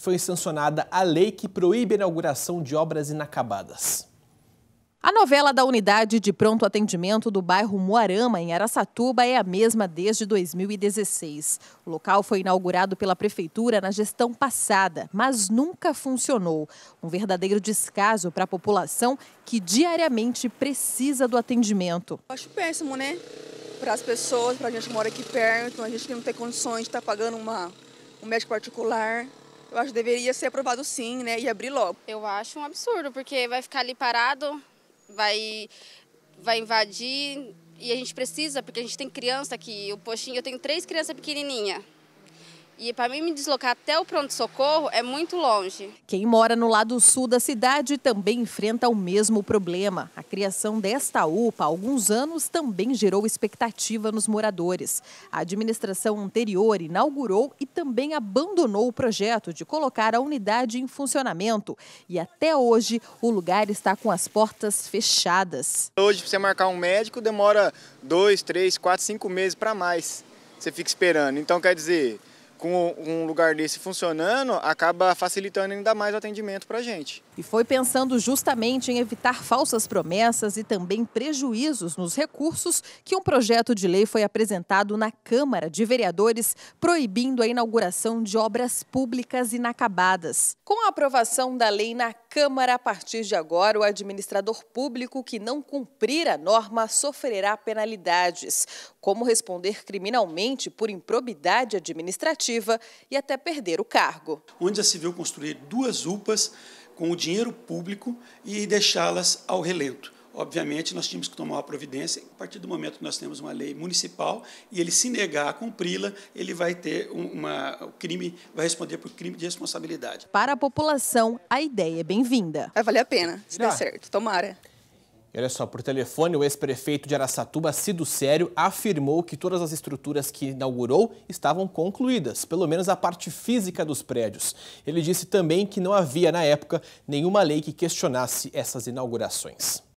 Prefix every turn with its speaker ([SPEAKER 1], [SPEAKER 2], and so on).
[SPEAKER 1] foi sancionada a lei que proíbe a inauguração de obras inacabadas.
[SPEAKER 2] A novela da unidade de pronto atendimento do bairro Moarama, em Araçatuba, é a mesma desde 2016. O local foi inaugurado pela prefeitura na gestão passada, mas nunca funcionou. Um verdadeiro descaso para a população que diariamente precisa do atendimento.
[SPEAKER 3] Eu acho péssimo, né? Para as pessoas, para a gente que mora aqui perto, a gente que não tem condições de estar tá pagando uma, um médico particular. Eu acho que deveria ser aprovado sim, né? E abrir logo. Eu acho um absurdo, porque vai ficar ali parado, vai, vai invadir e a gente precisa, porque a gente tem criança aqui. O postinho, eu tenho três crianças pequenininhas. E para mim me deslocar até o pronto-socorro é muito longe.
[SPEAKER 2] Quem mora no lado sul da cidade também enfrenta o mesmo problema. A criação desta UPA há alguns anos também gerou expectativa nos moradores. A administração anterior inaugurou e também abandonou o projeto de colocar a unidade em funcionamento. E até hoje o lugar está com as portas
[SPEAKER 4] fechadas. Hoje, para você marcar um médico, demora dois, três, quatro, cinco meses para mais. Você fica esperando. Então, quer dizer com um lugar desse funcionando, acaba facilitando ainda mais o atendimento para a gente.
[SPEAKER 2] E foi pensando justamente em evitar falsas promessas e também prejuízos nos recursos que um projeto de lei foi apresentado na Câmara de Vereadores proibindo a inauguração de obras públicas inacabadas. Com a aprovação da lei na Câmara, a partir de agora, o administrador público que não cumprir a norma sofrerá penalidades como responder criminalmente por improbidade administrativa e até perder o cargo.
[SPEAKER 5] Onde já se viu construir duas UPAs com o dinheiro público e deixá-las ao relento. Obviamente, nós tínhamos que tomar uma providência. A partir do momento que nós temos uma lei municipal e ele se negar a cumpri-la, ele vai ter uma, o crime, vai responder por crime de responsabilidade.
[SPEAKER 2] Para a população, a ideia é bem-vinda. Vai valer a pena, se der certo. Tomara.
[SPEAKER 1] E olha só, por telefone, o ex-prefeito de Araçatuba, Cido Sério, afirmou que todas as estruturas que inaugurou estavam concluídas, pelo menos a parte física dos prédios. Ele disse também que não havia, na época, nenhuma lei que questionasse essas inaugurações.